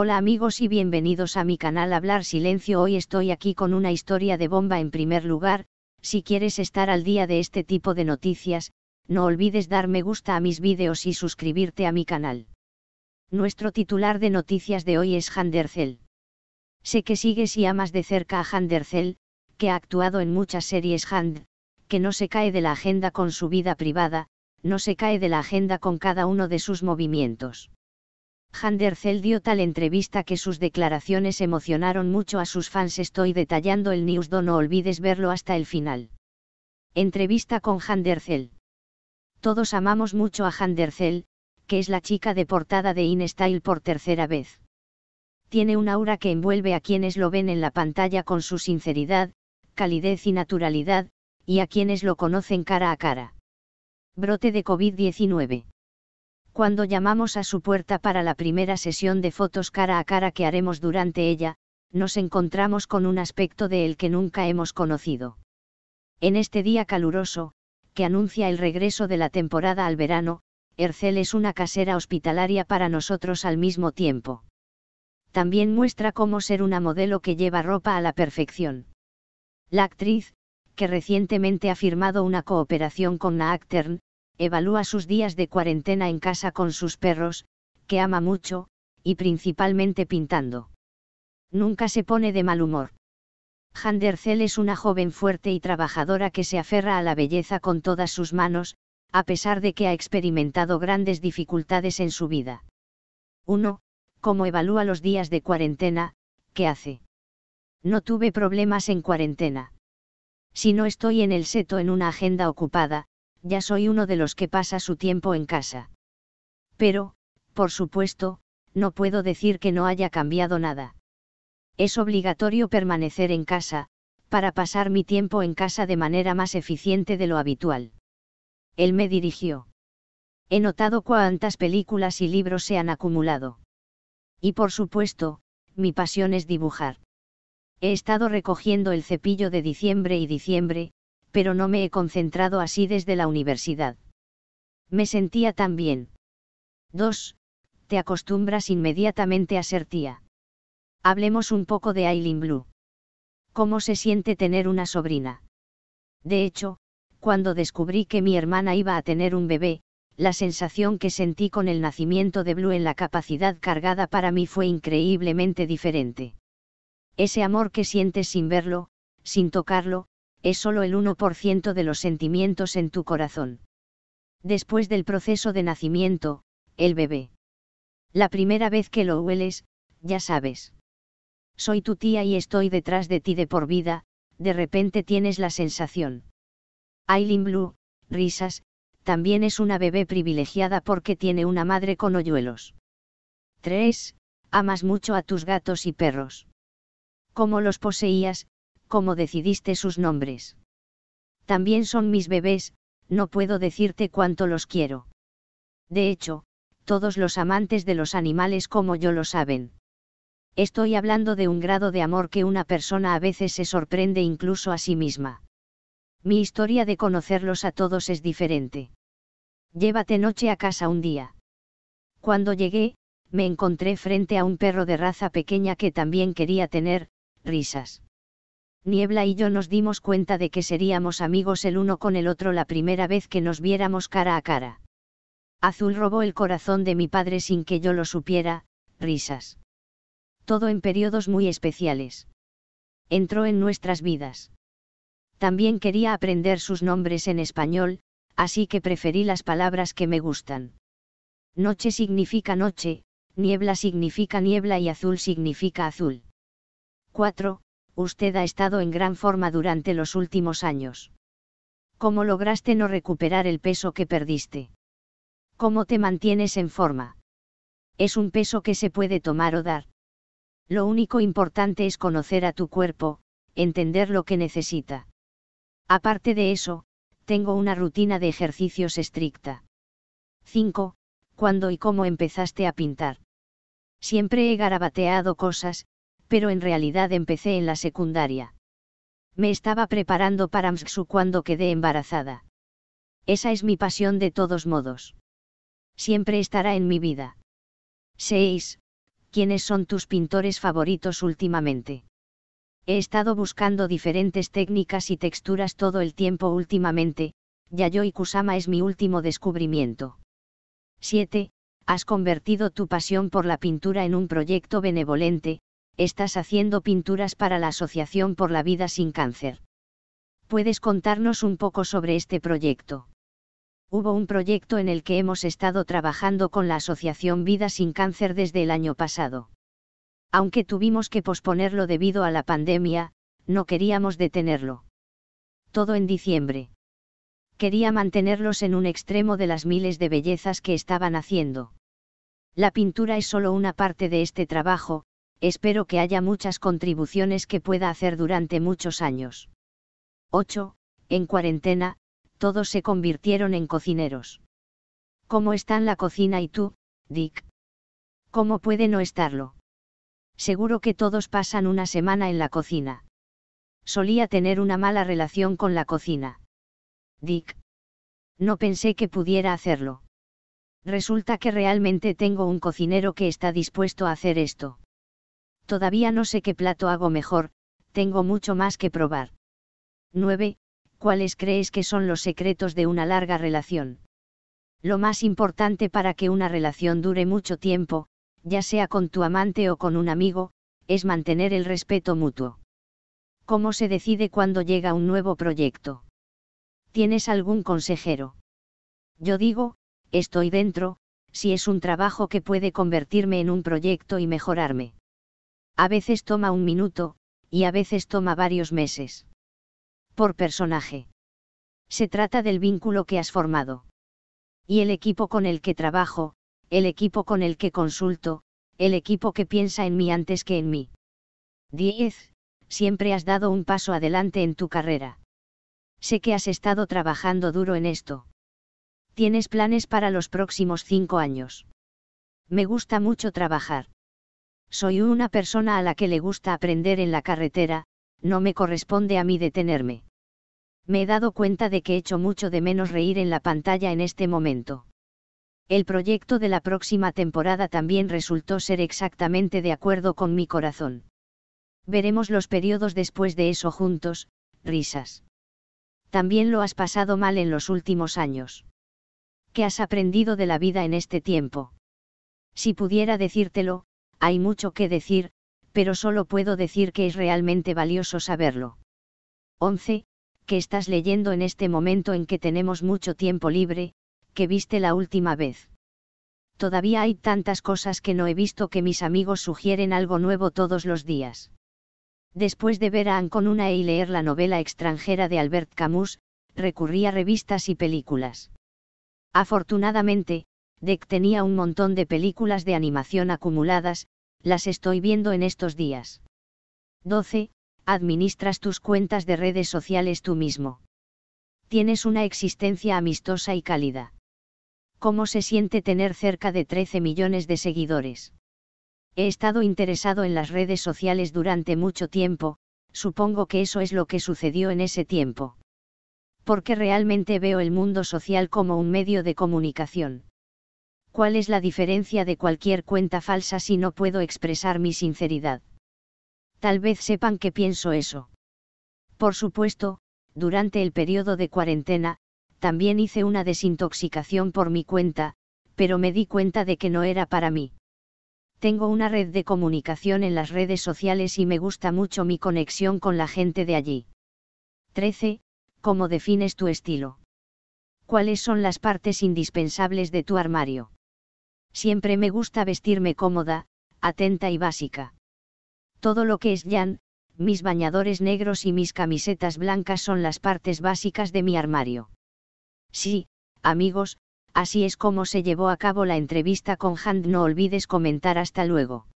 Hola amigos y bienvenidos a mi canal Hablar Silencio. Hoy estoy aquí con una historia de bomba en primer lugar, si quieres estar al día de este tipo de noticias, no olvides dar me gusta a mis vídeos y suscribirte a mi canal. Nuestro titular de noticias de hoy es Handercel. Sé que sigues y amas de cerca a Handercel, que ha actuado en muchas series Hand, que no se cae de la agenda con su vida privada, no se cae de la agenda con cada uno de sus movimientos. Handercel dio tal entrevista que sus declaraciones emocionaron mucho a sus fans. Estoy detallando el news, no olvides verlo hasta el final. Entrevista con Handerzell. Todos amamos mucho a Handerzell, que es la chica de portada de InStyle por tercera vez. Tiene un aura que envuelve a quienes lo ven en la pantalla con su sinceridad, calidez y naturalidad, y a quienes lo conocen cara a cara. Brote de COVID-19. Cuando llamamos a su puerta para la primera sesión de fotos cara a cara que haremos durante ella, nos encontramos con un aspecto de él que nunca hemos conocido. En este día caluroso, que anuncia el regreso de la temporada al verano, Ercel es una casera hospitalaria para nosotros al mismo tiempo. También muestra cómo ser una modelo que lleva ropa a la perfección. La actriz, que recientemente ha firmado una cooperación con Naaktern, evalúa sus días de cuarentena en casa con sus perros, que ama mucho, y principalmente pintando. Nunca se pone de mal humor. Handercel es una joven fuerte y trabajadora que se aferra a la belleza con todas sus manos, a pesar de que ha experimentado grandes dificultades en su vida. 1. ¿Cómo evalúa los días de cuarentena? ¿Qué hace? No tuve problemas en cuarentena. Si no estoy en el seto en una agenda ocupada, ya soy uno de los que pasa su tiempo en casa. Pero, por supuesto, no puedo decir que no haya cambiado nada. Es obligatorio permanecer en casa, para pasar mi tiempo en casa de manera más eficiente de lo habitual. Él me dirigió. He notado cuántas películas y libros se han acumulado. Y por supuesto, mi pasión es dibujar. He estado recogiendo el cepillo de diciembre y diciembre, pero no me he concentrado así desde la universidad. Me sentía tan bien. 2. Te acostumbras inmediatamente a ser tía. Hablemos un poco de Aileen Blue. ¿Cómo se siente tener una sobrina? De hecho, cuando descubrí que mi hermana iba a tener un bebé, la sensación que sentí con el nacimiento de Blue en la capacidad cargada para mí fue increíblemente diferente. Ese amor que sientes sin verlo, sin tocarlo, es solo el 1% de los sentimientos en tu corazón. Después del proceso de nacimiento, el bebé. La primera vez que lo hueles, ya sabes. Soy tu tía y estoy detrás de ti de por vida, de repente tienes la sensación. Aileen Blue, risas, también es una bebé privilegiada porque tiene una madre con hoyuelos. 3. Amas mucho a tus gatos y perros. Como los poseías, ¿cómo decidiste sus nombres? También son mis bebés, no puedo decirte cuánto los quiero. De hecho, todos los amantes de los animales como yo lo saben. Estoy hablando de un grado de amor que una persona a veces se sorprende incluso a sí misma. Mi historia de conocerlos a todos es diferente. Llévate noche a casa un día. Cuando llegué, me encontré frente a un perro de raza pequeña que también quería tener, risas. Niebla y yo nos dimos cuenta de que seríamos amigos el uno con el otro la primera vez que nos viéramos cara a cara. Azul robó el corazón de mi padre sin que yo lo supiera, risas. Todo en periodos muy especiales. Entró en nuestras vidas. También quería aprender sus nombres en español, así que preferí las palabras que me gustan. Noche significa noche, niebla significa niebla y azul significa azul. 4 usted ha estado en gran forma durante los últimos años. ¿Cómo lograste no recuperar el peso que perdiste? ¿Cómo te mantienes en forma? Es un peso que se puede tomar o dar. Lo único importante es conocer a tu cuerpo, entender lo que necesita. Aparte de eso, tengo una rutina de ejercicios estricta. 5. ¿Cuándo y cómo empezaste a pintar? Siempre he garabateado cosas, pero en realidad empecé en la secundaria. Me estaba preparando para MSU cuando quedé embarazada. Esa es mi pasión de todos modos. Siempre estará en mi vida. 6. ¿Quiénes son tus pintores favoritos últimamente? He estado buscando diferentes técnicas y texturas todo el tiempo últimamente, Yayoi Kusama es mi último descubrimiento. 7. Has convertido tu pasión por la pintura en un proyecto benevolente, estás haciendo pinturas para la Asociación por la Vida sin Cáncer. ¿Puedes contarnos un poco sobre este proyecto? Hubo un proyecto en el que hemos estado trabajando con la Asociación Vida sin Cáncer desde el año pasado. Aunque tuvimos que posponerlo debido a la pandemia, no queríamos detenerlo. Todo en diciembre. Quería mantenerlos en un extremo de las miles de bellezas que estaban haciendo. La pintura es solo una parte de este trabajo, espero que haya muchas contribuciones que pueda hacer durante muchos años. 8. En cuarentena, todos se convirtieron en cocineros. ¿Cómo están la cocina y tú, Dick? ¿Cómo puede no estarlo? Seguro que todos pasan una semana en la cocina. Solía tener una mala relación con la cocina. Dick. No pensé que pudiera hacerlo. Resulta que realmente tengo un cocinero que está dispuesto a hacer esto. Todavía no sé qué plato hago mejor, tengo mucho más que probar. 9. ¿Cuáles crees que son los secretos de una larga relación? Lo más importante para que una relación dure mucho tiempo, ya sea con tu amante o con un amigo, es mantener el respeto mutuo. ¿Cómo se decide cuando llega un nuevo proyecto? ¿Tienes algún consejero? Yo digo, estoy dentro, si es un trabajo que puede convertirme en un proyecto y mejorarme. A veces toma un minuto, y a veces toma varios meses. Por personaje. Se trata del vínculo que has formado. Y el equipo con el que trabajo, el equipo con el que consulto, el equipo que piensa en mí antes que en mí. 10. Siempre has dado un paso adelante en tu carrera. Sé que has estado trabajando duro en esto. Tienes planes para los próximos cinco años. Me gusta mucho trabajar. Soy una persona a la que le gusta aprender en la carretera, no me corresponde a mí detenerme. Me he dado cuenta de que echo mucho de menos reír en la pantalla en este momento. El proyecto de la próxima temporada también resultó ser exactamente de acuerdo con mi corazón. Veremos los periodos después de eso juntos, risas. También lo has pasado mal en los últimos años. ¿Qué has aprendido de la vida en este tiempo? Si pudiera decírtelo, hay mucho que decir, pero solo puedo decir que es realmente valioso saberlo. 11. Que estás leyendo en este momento en que tenemos mucho tiempo libre, que viste la última vez. Todavía hay tantas cosas que no he visto que mis amigos sugieren algo nuevo todos los días. Después de ver a Anconuna y leer la novela extranjera de Albert Camus, recurrí a revistas y películas. Afortunadamente, Deck tenía un montón de películas de animación acumuladas, las estoy viendo en estos días. 12. Administras tus cuentas de redes sociales tú mismo. Tienes una existencia amistosa y cálida. ¿Cómo se siente tener cerca de 13 millones de seguidores? He estado interesado en las redes sociales durante mucho tiempo, supongo que eso es lo que sucedió en ese tiempo. Porque realmente veo el mundo social como un medio de comunicación. ¿Cuál es la diferencia de cualquier cuenta falsa si no puedo expresar mi sinceridad? Tal vez sepan que pienso eso. Por supuesto, durante el periodo de cuarentena, también hice una desintoxicación por mi cuenta, pero me di cuenta de que no era para mí. Tengo una red de comunicación en las redes sociales y me gusta mucho mi conexión con la gente de allí. 13. ¿Cómo defines tu estilo? ¿Cuáles son las partes indispensables de tu armario? Siempre me gusta vestirme cómoda, atenta y básica. Todo lo que es Jan, mis bañadores negros y mis camisetas blancas son las partes básicas de mi armario. Sí, amigos, así es como se llevó a cabo la entrevista con Hand. No olvides comentar hasta luego.